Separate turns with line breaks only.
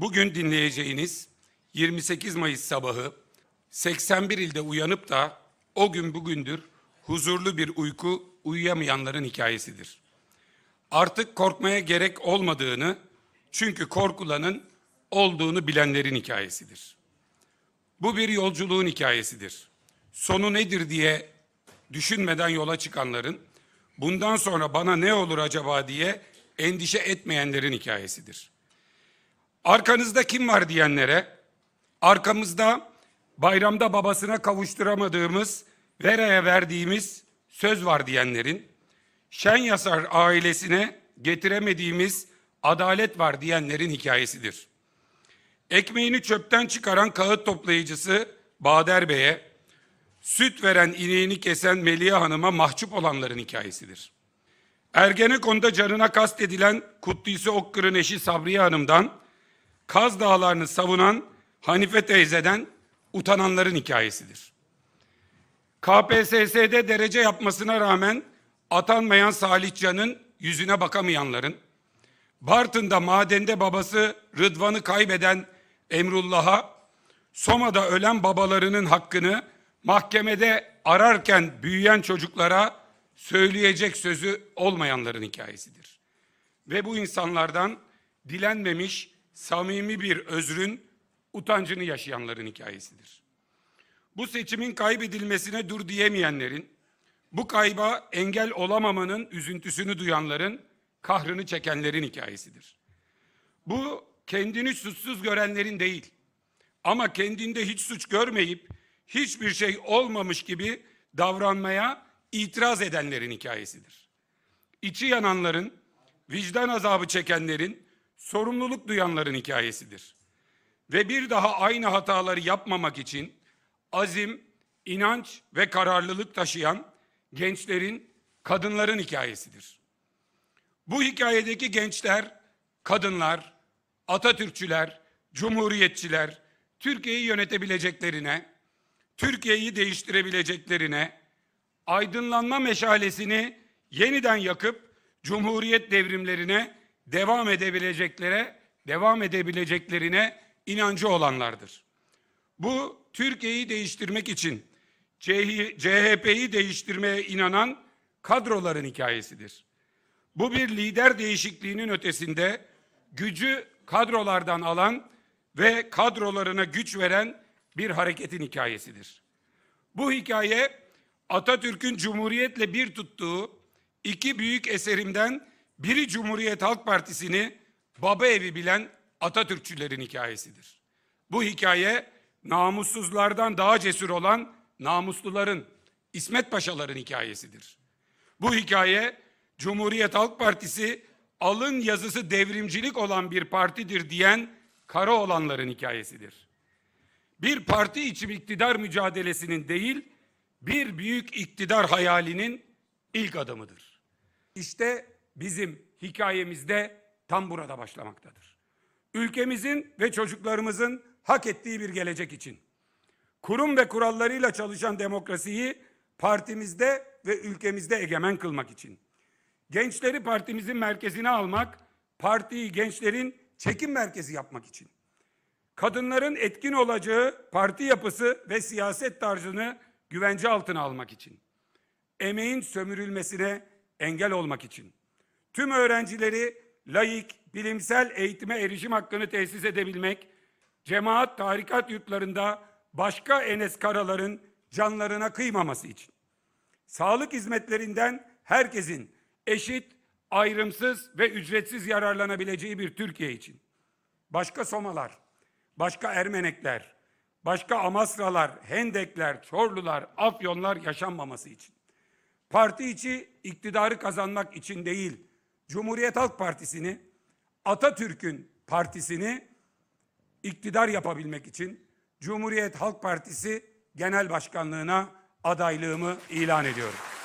Bugün dinleyeceğiniz 28 Mayıs sabahı 81 ilde uyanıp da o gün bugündür huzurlu bir uyku uyuyamayanların hikayesidir. Artık korkmaya gerek olmadığını çünkü korkulanın olduğunu bilenlerin hikayesidir. Bu bir yolculuğun hikayesidir. Sonu nedir diye düşünmeden yola çıkanların, bundan sonra bana ne olur acaba diye endişe etmeyenlerin hikayesidir. Arkanızda kim var diyenlere, arkamızda bayramda babasına kavuşturamadığımız, Vera'ya verdiğimiz söz var diyenlerin, Şen Yasar ailesine getiremediğimiz adalet var diyenlerin hikayesidir. Ekmeğini çöpten çıkaran kağıt toplayıcısı Bader Bey'e, süt veren ineğini kesen Meliye Hanım'a mahcup olanların hikayesidir. Ergenekon'da canına kastedilen Kutlisi Okkır'ın eşi Sabriye Hanım'dan Kaz Dağları'nı savunan Hanife teyzeden utananların hikayesidir. KPSS'de derece yapmasına rağmen atanmayan Salihcan'ın yüzüne bakamayanların, Bartın'da madende babası Rıdvan'ı kaybeden Emrullah'a, Soma'da ölen babalarının hakkını mahkemede ararken büyüyen çocuklara söyleyecek sözü olmayanların hikayesidir. Ve bu insanlardan dilenmemiş samimi bir özrün utancını yaşayanların hikayesidir. Bu seçimin kaybedilmesine dur diyemeyenlerin, bu kayba engel olamamanın üzüntüsünü duyanların, kahrını çekenlerin hikayesidir. Bu kendini suçsuz görenlerin değil ama kendinde hiç suç görmeyip hiçbir şey olmamış gibi davranmaya itiraz edenlerin hikayesidir. İçi yananların, vicdan azabı çekenlerin, sorumluluk duyanların hikayesidir. Ve bir daha aynı hataları yapmamak için azim, inanç ve kararlılık taşıyan gençlerin, kadınların hikayesidir. Bu hikayedeki gençler, kadınlar, Atatürkçüler, cumhuriyetçiler Türkiye'yi yönetebileceklerine, Türkiye'yi değiştirebileceklerine, aydınlanma meşalesini yeniden yakıp cumhuriyet devrimlerine devam edebileceklere, devam edebileceklerine inancı olanlardır. Bu Türkiye'yi değiştirmek için CHP'yi değiştirmeye inanan kadroların hikayesidir. Bu bir lider değişikliğinin ötesinde gücü kadrolardan alan ve kadrolarına güç veren bir hareketin hikayesidir. Bu hikaye Atatürk'ün Cumhuriyet'le bir tuttuğu iki büyük eserimden biri Cumhuriyet Halk Partisi'ni baba evi bilen Atatürkçülerin hikayesidir. Bu hikaye namussuzlardan daha cesur olan namusluların, İsmet Paşaların hikayesidir. Bu hikaye Cumhuriyet Halk Partisi alın yazısı devrimcilik olan bir partidir diyen kara olanların hikayesidir. Bir parti içi iktidar mücadelesinin değil, bir büyük iktidar hayalinin ilk adımıdır. İşte bizim hikayemizde tam burada başlamaktadır. Ülkemizin ve çocuklarımızın hak ettiği bir gelecek için kurum ve kurallarıyla çalışan demokrasiyi partimizde ve ülkemizde egemen kılmak için gençleri partimizin merkezine almak, partiyi gençlerin çekim merkezi yapmak için kadınların etkin olacağı parti yapısı ve siyaset tarzını güvence altına almak için emeğin sömürülmesine engel olmak için tüm öğrencileri layık, bilimsel eğitime erişim hakkını tesis edebilmek, cemaat tarikat yurtlarında başka Enes Karaların canlarına kıymaması için. Sağlık hizmetlerinden herkesin eşit, ayrımsız ve ücretsiz yararlanabileceği bir Türkiye için. Başka Somalar, başka Ermenekler, başka Amasralar, Hendekler, Çorlular, Afyonlar yaşanmaması için. Parti içi iktidarı kazanmak için değil, Cumhuriyet Halk Partisi'ni, Atatürk'ün partisini iktidar yapabilmek için Cumhuriyet Halk Partisi Genel Başkanlığına adaylığımı ilan ediyorum.